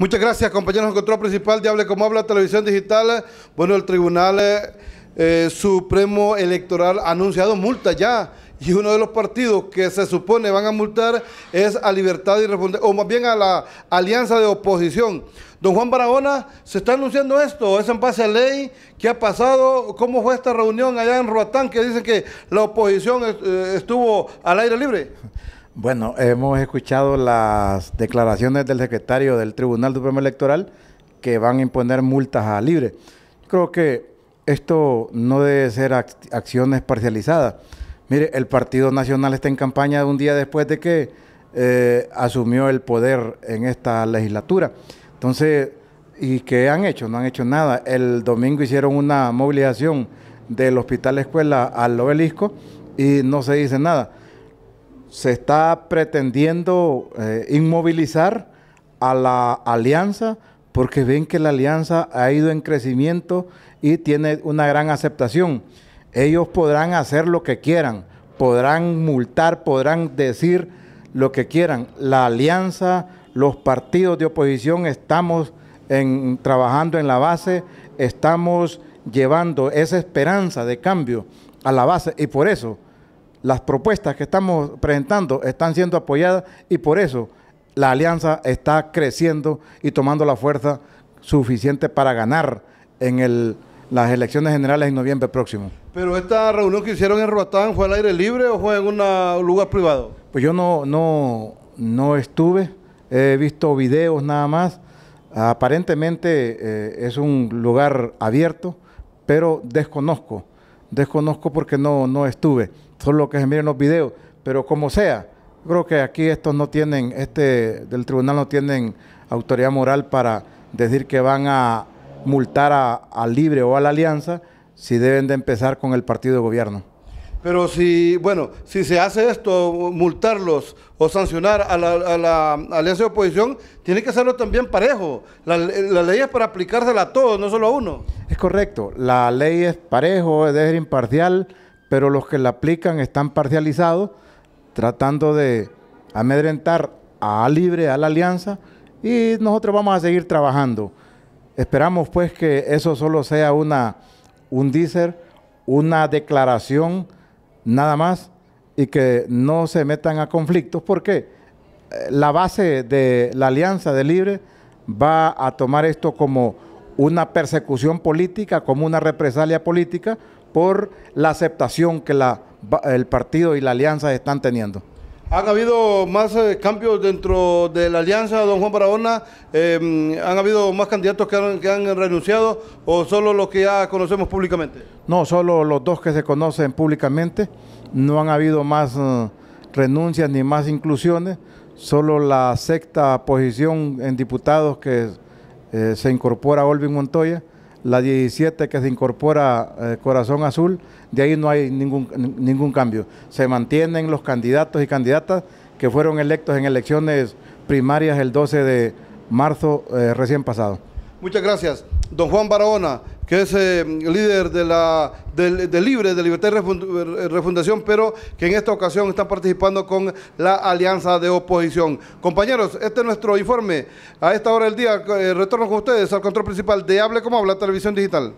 Muchas gracias, compañeros. control principal Diable Como Habla Televisión Digital. Bueno, el Tribunal eh, eh, Supremo Electoral ha anunciado multa ya. Y uno de los partidos que se supone van a multar es a Libertad y Responder, o más bien a la alianza de oposición. Don Juan Barahona, ¿se está anunciando esto? ¿Es en base a ley? ¿Qué ha pasado? ¿Cómo fue esta reunión allá en Roatán que dice que la oposición eh, estuvo al aire libre? Bueno, hemos escuchado las declaraciones del secretario del Tribunal Supremo Electoral que van a imponer multas a Libre. Creo que esto no debe ser acciones parcializadas. Mire, el Partido Nacional está en campaña un día después de que eh, asumió el poder en esta legislatura. Entonces, ¿y qué han hecho? No han hecho nada. El domingo hicieron una movilización del Hospital Escuela al obelisco y no se dice nada se está pretendiendo eh, inmovilizar a la alianza porque ven que la alianza ha ido en crecimiento y tiene una gran aceptación. Ellos podrán hacer lo que quieran, podrán multar, podrán decir lo que quieran. La alianza, los partidos de oposición estamos trabajando en la base, estamos llevando esa esperanza de cambio a la base y por eso las propuestas que estamos presentando están siendo apoyadas y por eso la alianza está creciendo y tomando la fuerza suficiente para ganar en las elecciones generales en noviembre próximo. Pero esta reunión que hicieron en Roatán fue al aire libre o fue en un lugar privado? Pues yo no, no, no estuve, he visto videos nada más. Aparentemente eh, es un lugar abierto, pero desconozco, desconozco porque no, no estuve. ...son los que se miren los videos, pero como sea, creo que aquí estos no tienen, este del tribunal no tienen autoridad moral para decir que van a multar a, Libre o a la Alianza si deben de empezar con el partido de gobierno. Pero si, bueno, si se hace esto, multarlos o sancionar a la, alianza de oposición, tiene que hacerlo también parejo. La, la, ley es para aplicársela a todos, no solo a uno. Es correcto. La ley es parejo, debe ser imparcial pero los que la aplican están parcializados, tratando de amedrentar a Libre, a la Alianza, y nosotros vamos a seguir trabajando. Esperamos pues que eso solo sea una, un diser, una declaración, nada más, y que no se metan a conflictos, porque eh, la base de la Alianza de Libre va a tomar esto como una persecución política como una represalia política por la aceptación que el partido y la alianza están teniendo. ¿Han habido más eh, cambios dentro de la alianza, don Juan Barahona? Em, ¿Han habido más candidatos que han, renunciado o solo los que ya conocemos públicamente? No, solo los dos que se conocen públicamente. No han habido más eh, renuncias ni más inclusiones. Solo la sexta posición en diputados que eh, se incorpora Olvin Montoya, la 17 que se incorpora eh, Corazón Azul, de ahí no hay ningún, ningún cambio. Se mantienen los candidatos y candidatas que fueron electos en elecciones primarias el 12 de marzo eh, recién pasado. Muchas gracias don Juan Barahona, que es eh, líder de, la, de, Libre, de Libertad y eh, Refundación, pero que en esta ocasión está participando con la alianza de oposición. Compañeros, este es nuestro informe. A esta hora del día, eh, retorno con ustedes al control principal de Hable como Habla Televisión Digital.